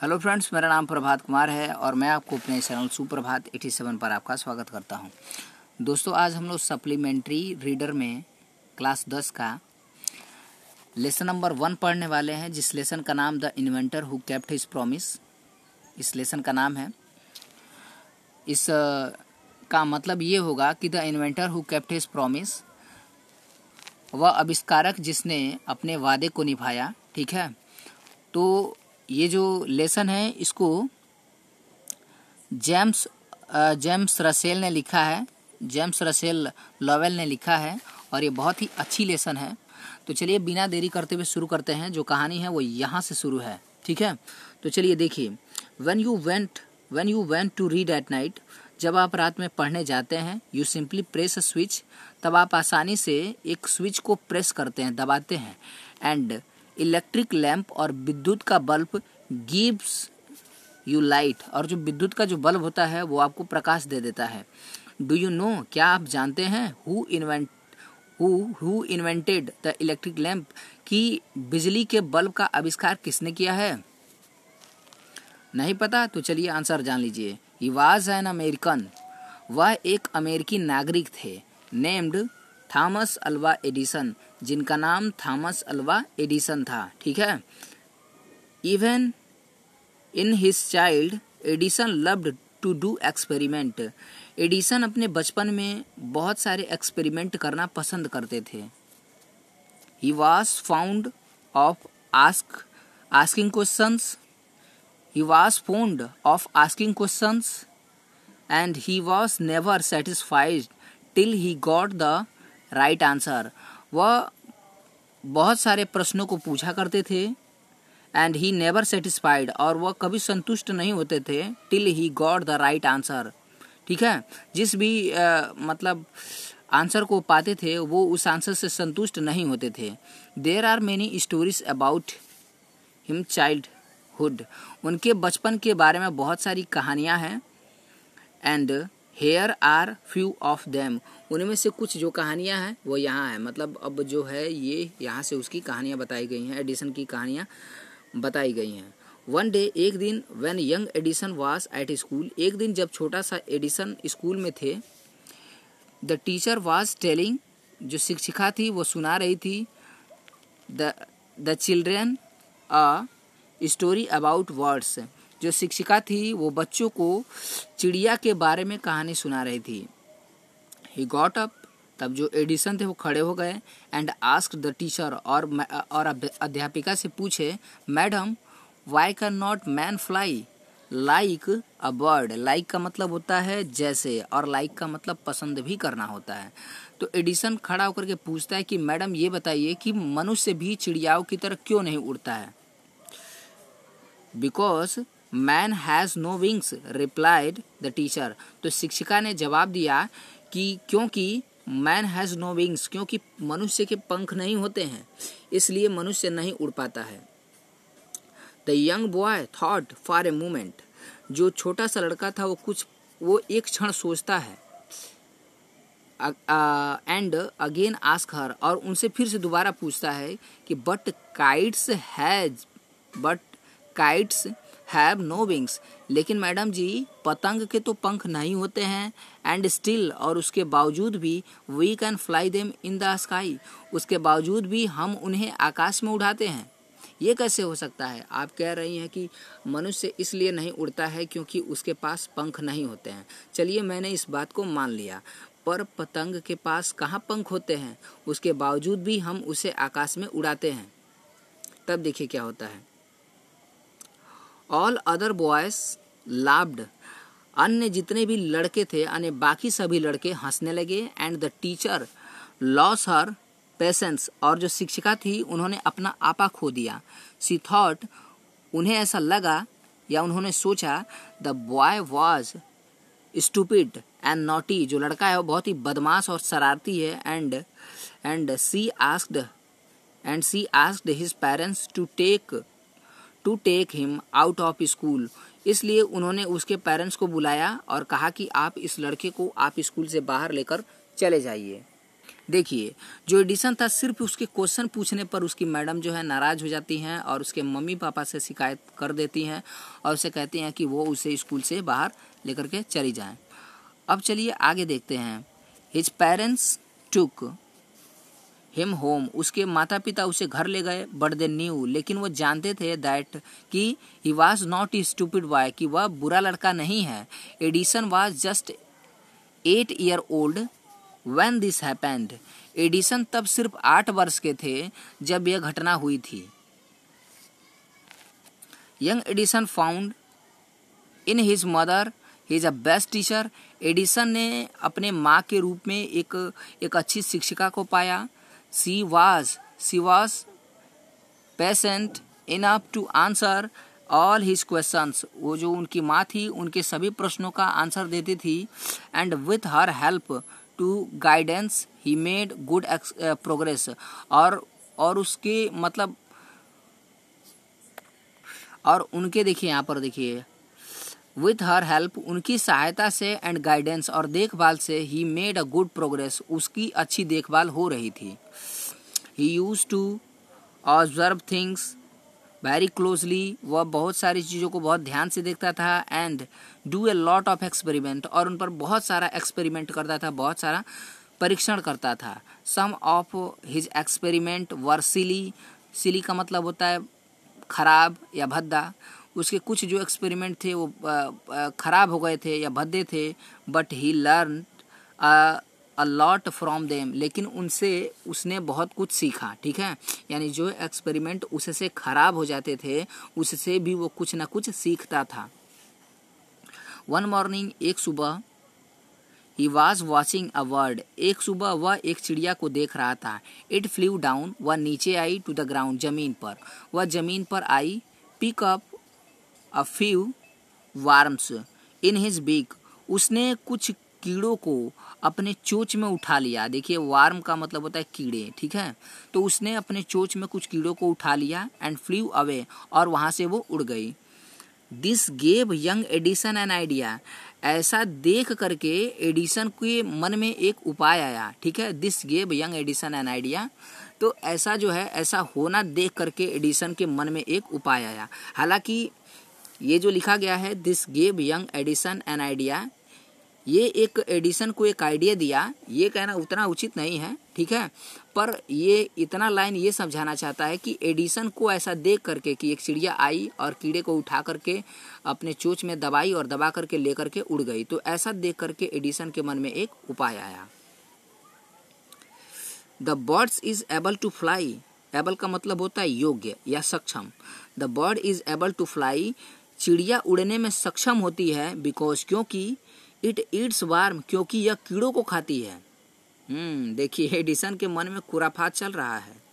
hello friends मेरा नाम प्रभात कुमार है और मैं आपको अपने चैनल सुप्रभात 87 पर आपका स्वागत करता हूं दोस्तों आज हम लोग सप्लीमेंट्री रीडर में क्लास 10 का लेसन नंबर वन पढ़ने वाले हैं जिस लेसन का नाम the inventor who kept his promise इस लेसन का नाम है इस का मतलब ये होगा कि the inventor who kept his promise वह आविष्कारक जिसने अपने वादे को निभाया ठीक है तो ये जो लेसन है इसको जेम्स जेम्स रसेल ने लिखा है जेम्स रसेल लॉवेल ने लिखा है और ये बहुत ही अच्छी लेसन है तो चलिए बिना देरी करते हुए शुरू करते हैं जो कहानी है वो यहाँ से शुरू है ठीक है तो चलिए देखिए when you went when you went to read at night जब आप रात में पढ़ने जाते हैं you simply press a switch तब आप आसानी से एक स्विच को प्रेस करते हैं दबाते हैं एंड इलेक्ट्रिक लैंप और विद्युत का बल्ब गिव्स यू लाइट और जो विद्युत का जो बल्ब होता है वो आपको प्रकाश दे देता है डू यू नो क्या आप जानते हैं who invent who invented the electric lamp कि बिजली के बल्ब का आविष्कार किसने किया है नहीं पता तो चलिए आंसर जान लीजिए ही वाज एन अमेरिकन वह एक अमेरिकी नागरिक थे नेम्ड थॉमस अल्वा एडिसन जिनका नाम थॉमस अल्वा एडिसन था ठीक है even in his child Edison loved to do experiment Edison अपने बचपन में बहुत सारे एक्सपेरिमेंट करना पसंद करते थे he was fond of ask asking question he was fond of asking question and he was never satisfied till he got the right answer वह बहुत सारे प्रश्नों को पूछा करते थे एंड ही नेवर सेटिस्फाइड और वह कभी संतुष्ट नहीं होते थे till he got the right answer ठीक है जिस भी आ, मतलब आंसर को पाते थे वो उस आंसर से संतुष्ट नहीं होते थे there are many stories about him childhood उनके बचपन के बारे में बहुत सारी कहानियाँ हैं and here are few of them उनमें से कुछ जो कहानियाँ हैं वो यहाँ है मतलब अब जो है ये यहाँ से उसकी कहानियाँ बताई गई हैं एडिसन की कहानियाँ बताई गई हैं वन डे एक दिन when young Edison was at school एक दिन जब छोटा सा एडिसन स्कूल में थे द टीचर वाज टेलिंग जो शिक्षिका थी वो सुना रही थी the the children a story about words जो शिक्षिका थी वो बच्चों को चिड़िया के बारे में कहानी सुना रही थी ही गॉट अप तब जो एडिसन थे वो खड़े हो गए एंड आस्क द टीचर और और अध्यापिका से पूछे madam why can not man fly like a bird like का मतलब होता है जैसे और लाइक like का मतलब पसंद भी करना होता है तो एडिसन खड़ा होकर के पूछता है कि मैडम ये बताइए कि मनुष्य भी चिड़ियाओं की तरह क्यों नहीं उड़ता है because man has no wings replied the teacher तो शिक्षिका ने जवाब दिया कि क्योंकि मैन हैज़ नो विंग्स क्योंकि मनुष्य के पंख नहीं होते हैं इसलिए मनुष्य नहीं उड़ पाता है the young boy thought for a moment जो छोटा सा लड़का था वो कुछ वो एक क्षण सोचता है एंड अगेन आस्क हर और उनसे फिर से दोबारा पूछता है कि but kites has but kites have no wings लेकिन मैडम जी पतंग के तो पंख नहीं होते हैं एंड स्टिल और उसके बावजूद भी we can fly them in the sky उसके बावजूद भी हम उन्हें आकाश में उड़ाते हैं ये कैसे हो सकता है आप कह रही हैं कि मनुष्य इसलिए नहीं उड़ता है क्योंकि उसके पास पंख नहीं होते हैं चलिए मैंने इस बात को मान लिया पर पतंग के पास कहाँ पंख होते हैं उसके बावजूद भी हम उसे आकाश में उड़ाते हैं तब देखिए क्या होता है ऑल अदर बॉयस लाब्ड अन्य जितने भी लड़के थे अन्य बाकी सभी लड़के हंसने लगे and the teacher lost her patience और जो शिक्षिका थी उन्होंने अपना आपा खो दिया सी थॉट उन्हें ऐसा लगा या उन्होंने सोचा the boy was stupid and naughty जो लड़का है वो बहुत ही बदमाश और शरारती है and and she asked and she asked his parents to take to take him out of school इसलिए उन्होंने उसके पेरेंट्स को बुलाया और कहा कि आप इस लड़के को आप स्कूल से बाहर लेकर चले जाइए देखिए जो एडिसन था सिर्फ उसके क्वेश्चन पूछने पर उसकी मैडम जो है नाराज़ हो जाती हैं और उसके मम्मी पापा से शिकायत कर देती हैं और उसे कहती हैं कि वो उसे स्कूल से बाहर लेकर के चली जाएं अब चलिए आगे देखते हैं his parents took him home उसके माता पिता उसे घर ले गए बट दे न्यू लेकिन वो जानते थे दैट कि he was not a stupid boy कि वह बुरा लड़का नहीं है Edison was just eight year old when this happened Edison तब सिर्फ आठ वर्ष के थे जब यह घटना हुई थी young Edison found in his mother he is a best teacher Edison ने अपने माँ के रूप में एक एक अच्छी शिक्षिका को पाया She was she was patient enough to answer all his questions वो जो उनकी माँ थी उनके सभी प्रश्नों का आंसर देती थी and with her help to guidance he made good progress और और उसके मतलब और उनके देखिए यहाँ पर देखिए विथ हर हेल्प उनकी सहायता से एंड गाइडेंस और देखभाल से he made a good progress उसकी अच्छी देखभाल हो रही थी he used to observe things very closely वह बहुत सारी चीज़ों को बहुत ध्यान से देखता था and do a lot of experiment और उन पर बहुत सारा एक्सपेरिमेंट करता था बहुत सारा परीक्षण करता था some of his experiment were silly silly का मतलब होता है खराब या भद्दा उसके कुछ जो एक्सपेरिमेंट थे वो ख़राब हो गए थे या भद्दे थे but he learn a lot from them लेकिन उनसे उसने बहुत कुछ सीखा ठीक है यानी जो एक्सपेरिमेंट उससे ख़राब हो जाते थे उससे भी वो कुछ ना कुछ सीखता था वन मॉर्निंग एक सुबह he was watching a bird एक सुबह वह एक चिड़िया को देख रहा था इट फ्लू डाउन वह नीचे आई टू द ग्राउंड जमीन पर वह जमीन पर आई pick up a few worms in his beak उसने कुछ कीड़ों को अपने चोच में उठा लिया देखिए वार्म का मतलब होता है कीड़े ठीक है तो उसने अपने चोच में कुछ कीड़ों को उठा लिया एंड फ्लू अवे और वहाँ से वो उड़ गई this gave young Edison an idea ऐसा देख करके एडिसन के मन में एक उपाय आया ठीक है this gave young Edison an idea तो ऐसा जो है ऐसा होना देख करके एडिसन के मन में एक उपाय आया हालांकि ये जो लिखा गया है this gave young Edison an idea ये एक एडिसन को एक आइडिया दिया ये कहना उतना उचित नहीं है ठीक है पर ये इतना लाइन ये समझाना चाहता है कि एडिसन को ऐसा देख करके कि एक चिड़िया आई और कीड़े को उठा करके अपने चोच में दबाई और दबा करके लेकर के उड़ गई तो ऐसा देख करके एडिसन के मन में एक उपाय आया the birds is able to fly able का मतलब होता है योग्य या सक्षम the bird is able to fly चिड़िया उड़ने में सक्षम होती है बिकॉज क्योंकि इट ईट्स वार्म क्योंकि यह कीड़ों को खाती है हम्म, देखिए एडिसन के मन में खुराफात चल रहा है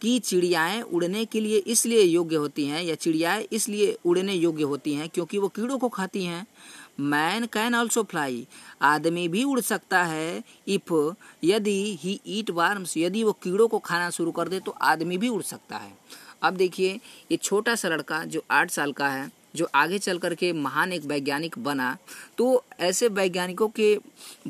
कि चिड़ियाएँ उड़ने के लिए इसलिए योग्य होती हैं या चिड़ियाएँ इसलिए उड़ने योग्य होती हैं क्योंकि वो कीड़ों को खाती हैं मैन कैन ऑल्सो फ्लाई आदमी भी उड़ सकता है इफ यदि ही ईट वार्म्स यदि वो कीड़ों को खाना शुरू कर दे तो आदमी भी उड़ सकता है अब देखिए ये छोटा सा लड़का जो आठ साल का है जो आगे चल कर के महान एक वैज्ञानिक बना तो ऐसे वैज्ञानिकों के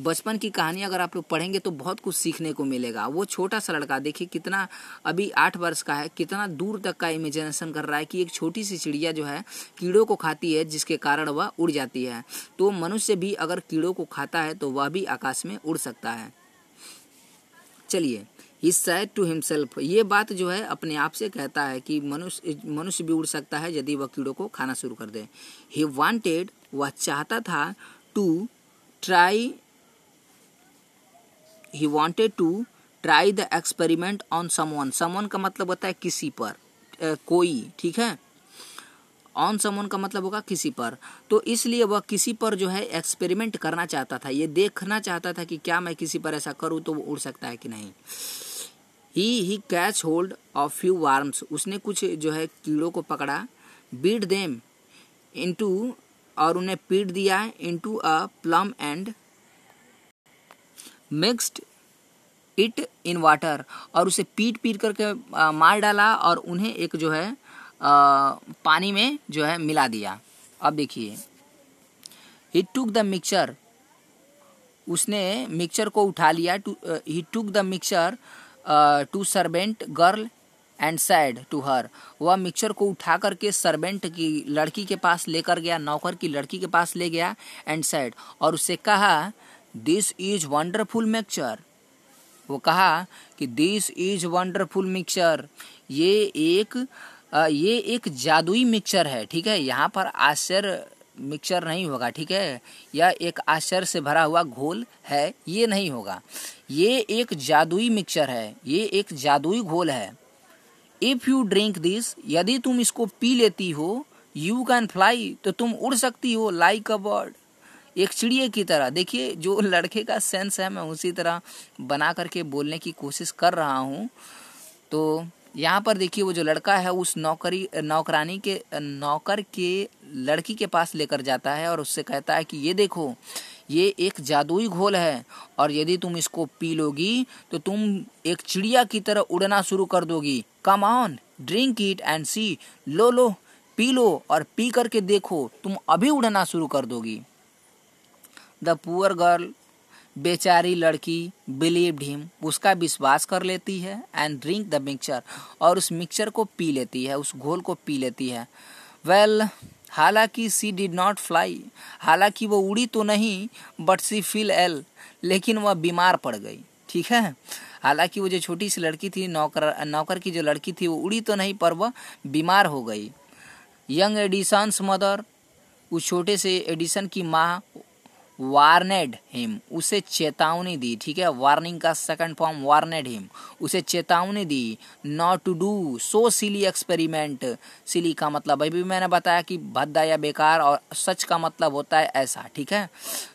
बचपन की कहानी अगर आप लोग पढ़ेंगे तो बहुत कुछ सीखने को मिलेगा वो छोटा सा लड़का देखिए कितना अभी आठ वर्ष का है कितना दूर तक का इमेजिनेशन कर रहा है कि एक छोटी सी चिड़िया जो है कीड़ों को खाती है जिसके कारण वह उड़ जाती है तो मनुष्य भी अगर कीड़ों को खाता है तो वह भी आकाश में उड़ सकता है चलिए ही सैड टू हिमसेल्फ ये बात जो है अपने आप से कहता है कि मनुष्य मनुष्य भी उड़ सकता है यदि वह कीड़ों को खाना शुरू कर दे ही वॉन्टेड वह चाहता था to try he wanted to try the experiment on someone someone का मतलब होता है किसी पर ए, कोई ठीक है ऑन समवन का मतलब होगा किसी पर तो इसलिए वह किसी पर जो है एक्सपेरिमेंट करना चाहता था ये देखना चाहता था कि क्या मैं किसी पर ऐसा करूँ तो वो उड़ सकता है कि नहीं he he catch hold of few worms उसने कुछ जो है कीड़ों को पकड़ा बीट देम इंटू और उन्हें पीट दिया into a pulp and mixed it in water और उसे पीट पीट करके आ, मार डाला और उन्हें एक जो है आ, पानी में जो है मिला दिया अब देखिए ही टुक द मिक्सचर उसने मिक्सचर को उठा लिया he took the mixture to servant girl and said to her वह मिक्सर को उठा करके सर्वेंट की लड़की के पास लेकर गया नौकर की लड़की के पास ले गया एंड सैड और उससे कहा दिस इज वंडरफुल मिक्सर वो कहा कि दिस इज वंडरफुल मिक्सर ये एक uh, ये एक जादुई मिक्सर है ठीक है यहाँ पर आश्चर्य मिक्सचर नहीं होगा ठीक है यह एक आश्चर्य से भरा हुआ घोल है ये नहीं होगा ये एक जादुई मिक्सचर है ये एक जादुई घोल है इफ़ यू ड्रिंक दिस यदि तुम इसको पी लेती हो यू कैन फ्लाई तो तुम उड़ सकती हो लाइक अ बर्ड एक चिड़िए की तरह देखिए जो लड़के का सेंस है मैं उसी तरह बना करके बोलने की कोशिश कर रहा हूँ तो यहाँ पर देखिए वो जो लड़का है उस नौकरी नौकरानी के नौकर के लड़की के पास लेकर जाता है और उससे कहता है कि ये देखो ये एक जादुई घोल है और यदि तुम इसको पी लोगी तो तुम एक चिड़िया की तरह उड़ना शुरू कर दोगी come on drink it and see लो लो पी लो और पी करके देखो तुम अभी उड़ना शुरू कर दोगी द पुअर गर्ल बेचारी लड़की बिलीव हिम उसका विश्वास कर लेती है एंड ड्रिंक द मिक्सचर और उस मिक्सचर को पी लेती है उस घोल को पी लेती है वेल well, हालांकि सी डिड नॉट फ्लाई हालांकि वो उड़ी तो नहीं बट सी फील एल लेकिन वह बीमार पड़ गई ठीक है हालांकि वो जो छोटी सी लड़की थी नौकर नौकर की जो लड़की थी वो उड़ी तो नहीं पर वह बीमार हो गई यंग एडिसन्स मदर उस छोटे से एडिसन की माँ वार्नेड हिम उसे चेतावनी दी ठीक है वार्निंग का सेकंड फॉर्म वार्नेड हिम उसे चेतावनी दी not to do so silly experiment silly का मतलब अभी भी मैंने बताया कि भद्दा या बेकार और सच का मतलब होता है ऐसा ठीक है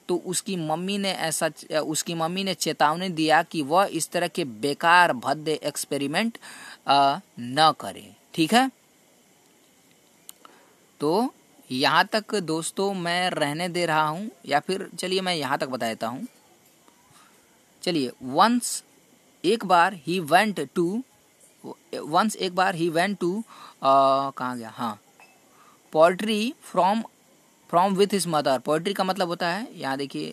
तो उसकी मम्मी ने ऐसा उसकी मम्मी ने चेतावनी दिया कि वह इस तरह के बेकार भद्दे एक्सपेरिमेंट न करे ठीक है तो यहाँ तक दोस्तों मैं रहने दे रहा हूँ या फिर चलिए मैं यहाँ तक बता देता हूँ चलिए वंस एक बार ही वेंट टू वंस एक बार ही वेंट टू कहाँ गया हाँ poultry from from with his mother poultry का मतलब होता है यहाँ देखिए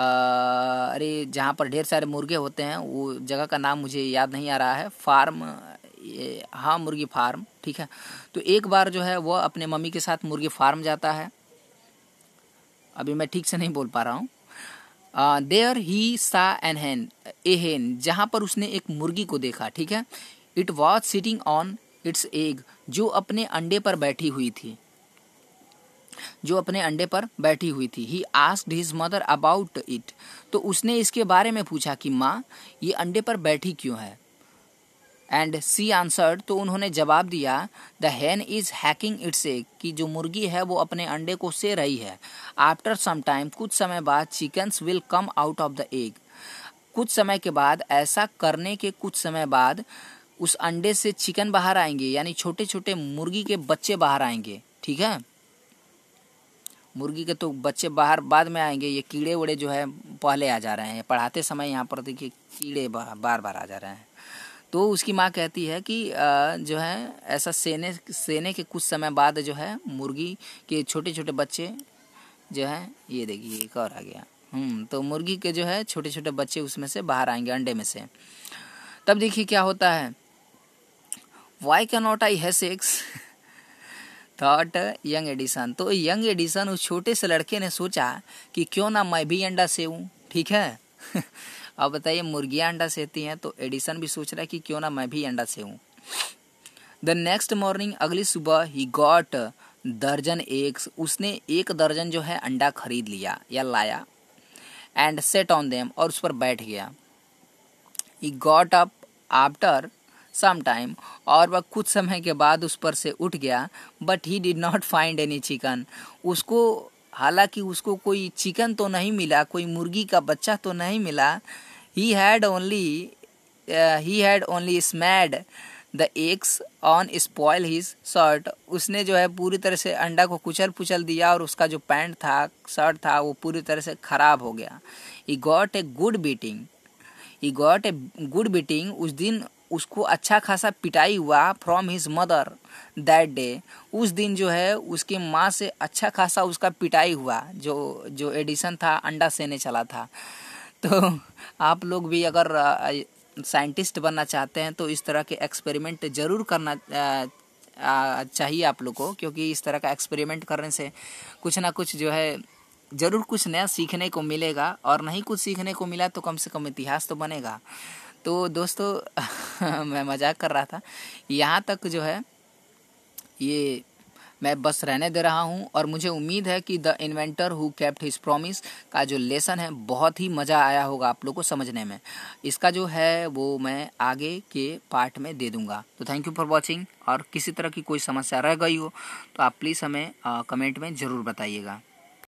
अरे जहाँ पर ढेर सारे मुर्गे होते हैं वो जगह का नाम मुझे याद नहीं आ रहा है फार्म हाँ मुर्गी फार्म ठीक है तो एक बार जो है वो अपने मम्मी के साथ मुर्गी फार्म जाता है अभी मैं ठीक से नहीं बोल पा रहा हूँ देयर ही सा एन हैन ए हैन जहाँ पर उसने एक मुर्गी को देखा ठीक है it was sitting on its egg जो अपने अंडे पर बैठी हुई थी जो अपने अंडे पर बैठी हुई थी he asked his mother about it तो उसने इसके बारे में पूछा कि माँ ये अंडे पर बैठी क्यों है एंड सी आंसर्ड तो उन्होंने जवाब दिया the hen is hatching its egg कि जो मुर्गी है वो अपने अंडे को से रही है आफ्टर सम टाइम कुछ समय बाद chickens will come out of the egg कुछ समय के बाद ऐसा करने के कुछ समय बाद उस अंडे से चिकन बाहर आएंगे यानी छोटे छोटे मुर्गी के बच्चे बाहर आएंगे ठीक है मुर्गी के तो बच्चे बाहर बाद में आएंगे ये कीड़े उड़े जो है पहले आ जा रहे हैं पढ़ाते समय यहाँ पर देखिए कीड़े बार बार आ जा रहे हैं तो उसकी माँ कहती है कि जो है ऐसा सेने सेने के कुछ समय बाद जो है मुर्गी के छोटे छोटे बच्चे जो है ये देखिए एक और आ गया हम्म तो मुर्गी के जो है छोटे छोटे बच्चे उसमें से बाहर आएंगे अंडे में से तब देखिए क्या होता है Y can not I hatch eggs thought young Edison तो यंग एडिसन उस छोटे से लड़के ने सोचा कि क्यों ना मैं भी अंडा सेवूँ ठीक है अब बताइए मुर्गियाँ अंडा सेती हैं तो एडिसन भी सोच रहा है कि क्यों ना मैं भी अंडा से हूँ द नेक्स्ट मॉर्निंग अगली सुबह ही गॉट दर्जन एग्स उसने एक दर्जन जो है अंडा खरीद लिया या लाया एंड सेट ऑन देम और उस पर बैठ गया he got up after some time और वह कुछ समय के बाद उस पर से उठ गया but he did not find any chicken उसको हालांकि उसको कोई चिकन तो नहीं मिला कोई मुर्गी का बच्चा तो नहीं मिला he had only he had only smashed the eggs on spoil his shirt उसने जो है पूरी तरह से अंडा को कुचल कुचल दिया और उसका जो पैंट था शर्ट था वो पूरी तरह से ख़राब हो गया he got a good beating he got a good beating उस दिन उसको अच्छा खासा पिटाई हुआ from his mother that day उस दिन जो है उसकी माँ से अच्छा खासा उसका पिटाई हुआ जो जो एडिसन था अंडा सेने चला था तो आप लोग भी अगर साइंटिस्ट बनना चाहते हैं तो इस तरह के एक्सपेरिमेंट ज़रूर करना चाहिए आप लोग को क्योंकि इस तरह का एक्सपेरिमेंट करने से कुछ ना कुछ जो है ज़रूर कुछ नया सीखने को मिलेगा और नहीं कुछ सीखने को मिला तो कम से कम इतिहास तो बनेगा तो दोस्तों मैं मजाक कर रहा था यहाँ तक जो है ये मैं बस रहने दे रहा हूँ और मुझे उम्मीद है कि the inventor who kept his promise का जो लेसन है बहुत ही मज़ा आया होगा आप लोग को समझने में इसका जो है वो मैं आगे के पार्ट में दे दूँगा तो थैंक यू फॉर वॉचिंग और किसी तरह की कोई समस्या रह गई हो तो आप प्लीज़ हमें कमेंट में ज़रूर बताइएगा